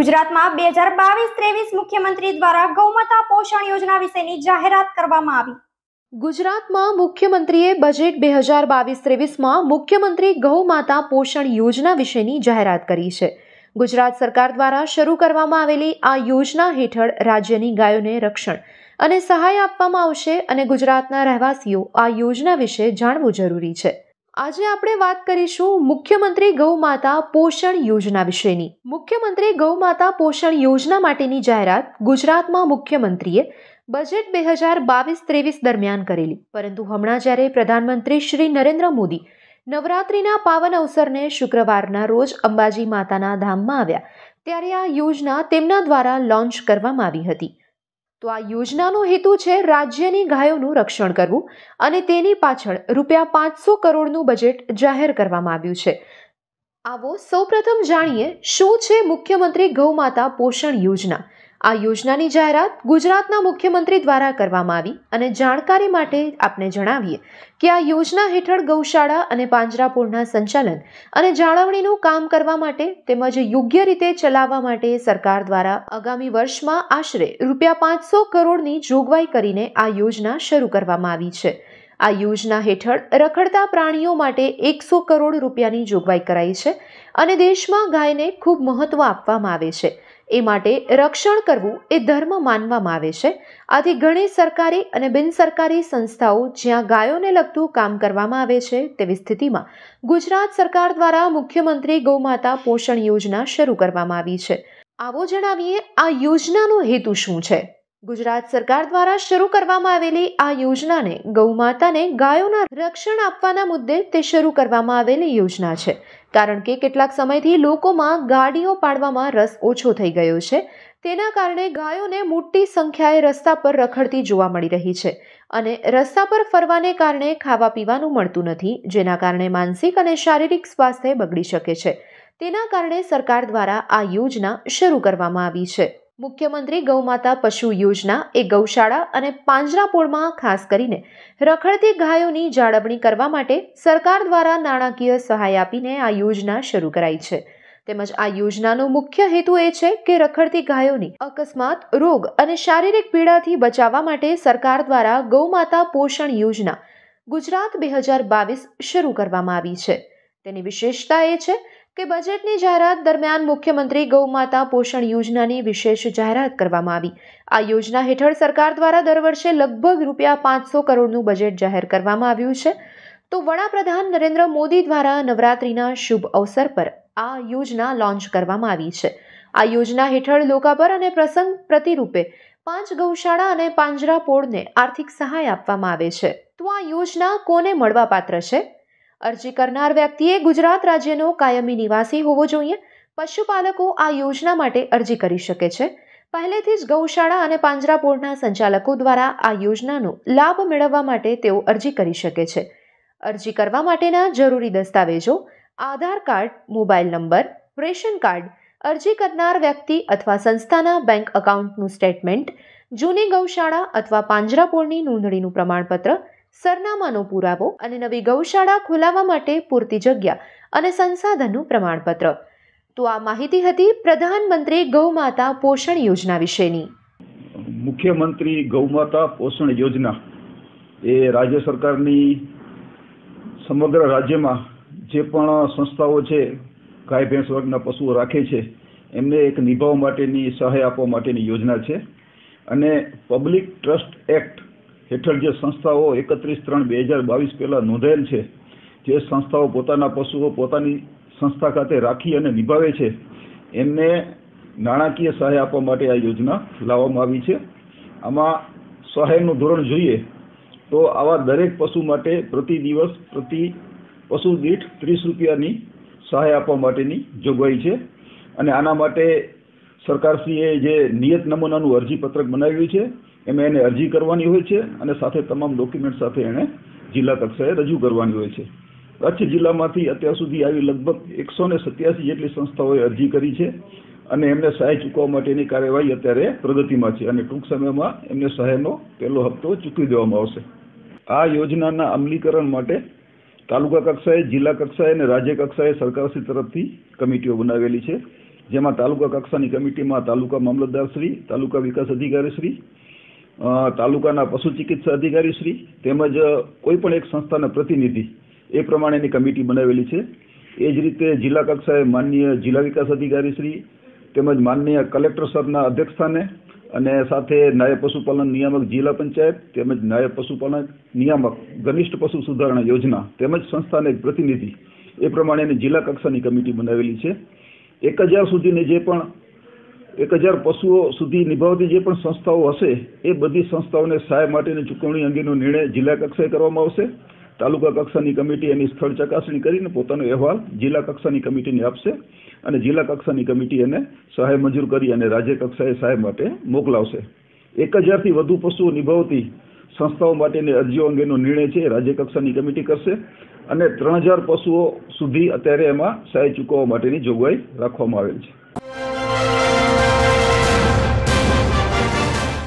ગુજરાતમાં બે હજાર બાવીસ ત્રેવીસ મુખ્યમંત્રી દ્વારા ગૌમાતા પોષણ યોજના વિશેની જાહેરાત કરવામાં આવી ગુજરાતમાં મુખ્યમંત્રીએ બજેટ બે હજાર બાવીસ ત્રેવીસમાં મુખ્યમંત્રી ગૌમાતા પોષણ યોજના વિશેની જાહેરાત કરી છે ગુજરાત સરકાર દ્વારા શરૂ કરવામાં આવેલી આ યોજના હેઠળ રાજ્યની ગાયોને રક્ષણ અને સહાય આપવામાં આવશે અને ગુજરાતના રહેવાસીઓ આ યોજના વિશે જાણવું જરૂરી છે આજે આપણે વાત કરીશું મુખ્યમંત્રી ગૌમાતા પોષણ યોજના વિશેની મુખ્યમંત્રી ગૌમાતા પોષણ યોજના માટેની જાહેરાત ગુજરાતમાં મુખ્યમંત્રીએ બજેટ બે હજાર બાવીસ ત્રેવીસ દરમિયાન કરેલી પરંતુ હમણાં જ્યારે પ્રધાનમંત્રી શ્રી નરેન્દ્ર મોદી નવરાત્રિના પાવન અવસરને શુક્રવારના રોજ અંબાજી માતાના ધામમાં આવ્યા ત્યારે આ યોજના તેમના દ્વારા લોન્ચ કરવામાં આવી હતી તો આ યોજનાનો હેતુ છે રાજ્યની ગાયોનું રક્ષણ કરવું અને તેની પાછળ રૂપિયા પાંચસો કરોડનું બજેટ જાહેર કરવામાં આવ્યું છે આવો સૌપ્રથમ જાણીએ શું છે મુખ્યમંત્રી ગૌમાતા પોષણ યોજના આ યોજનાની જાહેરાત ગુજરાતના મુખ્યમંત્રી દ્વારા કરવામાં આવી અને જાણકારી માટે આપને જણાવીએ કે આ યોજના હેઠળ ગૌશાળા અને પાંજરાપોળના સંચાલન અને જાળવણીનું કામ કરવા માટે તેમજ યોગ્ય રીતે ચલાવવા માટે સરકાર દ્વારા આગામી વર્ષમાં આશરે રૂપિયા પાંચસો કરોડની જોગવાઈ કરીને આ યોજના શરૂ કરવામાં આવી છે આ યોજના હેઠળ રખડતા પ્રાણીઓ માટે એકસો કરોડ રૂપિયાની જોગવાઈ કરાઈ છે અને દેશમાં ગાયને ખૂબ મહત્ત્વ આપવામાં આવે છે એ માટે રક્ષણ કરવું એ ધર્મ માનવામાં આવે છે આથી ઘણી સરકારી અને બિનસરકારી સંસ્થાઓ જ્યાં ગાયોને લગતું કામ કરવામાં આવે છે તેવી સ્થિતિમાં ગુજરાત સરકાર દ્વારા મુખ્યમંત્રી ગૌમાતા પોષણ યોજના શરૂ કરવામાં આવી છે આવો જણાવીએ આ યોજનાનો હેતુ શું છે ગુજરાત સરકાર દ્વારા શરૂ કરવામાં આવેલી આ યોજનાને ગૌમાતાને ગાયોના રક્ષણ આપવાના મુદ્દે તે શરૂ કરવામાં આવેલી યોજના છે કારણ કે કેટલાક સમયથી લોકોમાં ગાડીઓ પાડવામાં રસ ઓછો થઈ ગયો છે તેના કારણે ગાયોને મોટી સંખ્યાએ રસ્તા પર રખડતી જોવા મળી રહી છે અને રસ્તા પર ફરવાને કારણે ખાવા પીવાનું મળતું નથી જેના કારણે માનસિક અને શારીરિક સ્વાસ્થ્ય બગડી શકે છે તેના કારણે સરકાર દ્વારા આ યોજના શરૂ કરવામાં આવી છે મુખ્યમંત્રી ગૌમાતા પશુ યોજના એ ગૌશાળા અને પાંજરાપોળમાં ખાસ કરીને રખડતી ગાયોની જાળવણી કરવા માટે સરકાર દ્વારા નાણાકીય સહાય આપીને આ યોજના શરૂ કરાઈ છે તેમજ આ યોજનાનો મુખ્ય હેતુ એ છે કે રખડતી ગાયોની અકસ્માત રોગ અને શારીરિક પીડાથી બચાવવા માટે સરકાર દ્વારા ગૌમાતા પોષણ યોજના ગુજરાત બે હજાર બાવીસ શરૂ કરવામાં આવી છે તેની વિશેષતા એ છે કે બજેટની જાહેરાત દરમિયાન મુખ્યમંત્રી ગૌમાતા પોષણ યોજનાની વિશેષ જાહેરાત કરવામાં આવી આ યોજના હેઠળ સરકાર દ્વારા દર વર્ષે લગભગ રૂપિયા પાંચસો કરોડનું બજેટ જાહેર કરવામાં આવ્યું છે તો વડાપ્રધાન નરેન્દ્ર મોદી દ્વારા નવરાત્રિના શુભ અવસર પર આ યોજના લોન્ચ કરવામાં આવી છે આ યોજના હેઠળ લોકાપર અને પ્રસંગ પ્રતિરૂપે પાંચ ગૌશાળા અને પાંજરાપોળને આર્થિક સહાય આપવામાં આવે છે તો આ યોજના કોને મળવાપાત્ર છે અરજી કરનાર વ્યક્તિએ ગુજરાત રાજ્યનો કાયમી નિવાસી હોવો જોઈએ પશુપાલકો આ યોજના માટે અરજી કરી શકે છે પહેલેથી જ ગૌશાળા અને પાંજરાપોળના સંચાલકો દ્વારા આ યોજનાનો લાભ મેળવવા માટે તેઓ અરજી કરી શકે છે અરજી કરવા માટેના જરૂરી દસ્તાવેજો Aadhaar card mobile number ration card અરજી કરનાર વ્યક્તિ અથવા સંસ્થાના બેંક એકાઉન્ટનું સ્ટેટમેન્ટ જૂની ગૌશાળા અથવા પાંજરાપોળની નોંધણીનું પ્રમાણપત્ર સરનામાનો પુરાવો અને નવી ગૌશાળા ખોલાવવા માટે પૂરતી જગ્યા અને સંસાધનનું પ્રમાણપત્ર તો આ માહિતી હતી પ્રધાનમંત્રી ગૌમાતા પોષણ યોજના વિશેની મુખ્યમંત્રી ગૌમાતા પોષણ યોજના એ રાજ્ય સરકારની સમગ્ર રાજ્યમાં જે પણ સંસ્થાઓ છે ગાય ભેંસ વર્ગના પશુઓ રાખે છે એમને એક નિભાવ માટેની સહાય આપવા માટેની યોજના છે અને પબ્લિક ટ્રસ્ટ એક્ટ હેઠળ જે સંસ્થાઓ એકત્રીસ ત્રણ બે હજાર બાવીસ પહેલાં નોંધાયેલ છે જે સંસ્થાઓ પોતાના પશુઓ પોતાની સંસ્થા ખાતે રાખી અને નિભાવે છે એમને નાણાકીય સહાય આપવા માટે આ યોજના લાવવામાં આવી છે આમાં સહાયનું ધોરણ જોઈએ તો આવા દરેક પશુ માટે પ્રતિ દિવસ પ્રતિ પશુ દીઠ ત્રીસ રૂપિયાની સહાય આપવા માટેની જોગવાઈ છે અને આના માટે સરકારશ્રીએ જે નિયત નમૂનાનું અરજીપત્રક બનાવ્યું છે એમાં એને અરજી કરવાની હોય છે અને સાથે તમામ ડોક્યુમેન્ટ સાથે એણે જિલ્લા કક્ષાએ રજૂ કરવાની હોય છે કચ્છ જિલ્લામાંથી અત્યાર સુધી આવી લગભગ એકસો ને સત્યાસી જેટલી સંસ્થાઓએ અરજી કરી છે અને એમને સહાય ચૂકવવા માટેની કાર્યવાહી અત્યારે પ્રગતિમાં છે અને ટૂંક સમયમાં એમને સહાયનો પહેલો હપ્તો ચૂકવી દેવામાં આવશે આ યોજનાના અમલીકરણ માટે તાલુકા કક્ષાએ જિલ્લા કક્ષાએ અને રાજ્ય કક્ષાએ સરકારશ્રી તરફથી કમિટીઓ બનાવેલી છે જેમાં તાલુકા કક્ષાની કમિટીમાં તાલુકા મામલતદાર શ્રી તાલુકા વિકાસ અધિકારી શ્રી તાલુકાના પશુ ચિકિત્સા અધિકારી શ્રી તેમજ કોઈ પણ એક સંસ્થાના પ્રતિનિધિ એ પ્રમાણેની કમિટી બનાવેલી છે એ જ રીતે જિલ્લા કક્ષાએ માનનીય જિલ્લા વિકાસ અધિકારી શ્રી તેમજ માનનીય કલેક્ટર સરના અધ્યક્ષસ્થાને અને સાથે નાયબ પશુપાલન નિયામક જિલ્લા પંચાયત તેમજ નાયબ પશુપાલન નિયામક ઘનિષ્ઠ પશુ સુધારણા યોજના તેમજ સંસ્થાને પ્રતિનિધિ એ પ્રમાણેની જિલ્લા કક્ષાની કમિટી બનાવેલી છે એક હજાર સુધીની જે પણ એક હજાર પશુઓ સુધી નિભાવતી જે પણ સંસ્થાઓ હશે એ બધી સંસ્થાઓને સહાય માટેની ચૂકવણી અંગેનો નિર્ણય જિલ્લા કક્ષાએ કરવામાં આવશે તાલુકા કક્ષાની કમિટી એની સ્થળ ચકાસણી કરીને પોતાનો અહેવાલ જિલ્લા કક્ષાની કમિટીને આપશે અને જિલ્લા કક્ષાની કમિટી એને સહાય મંજૂર કરી અને રાજ્ય કક્ષાએ સહાય માટે મોકલાવશે એક હજારથી વધુ પશુઓ નિભાવતી સંસ્થાઓ માટેની અરજીઓ અંગેનો નિર્ણય છે રાજ્ય કક્ષાની કમિટી કરશે અને ત્રણ હજાર પશુઓ સુધી અત્યારે એમાં સહાય ચૂકવવા માટેની જોગવાઈ રાખવામાં આવેલ છે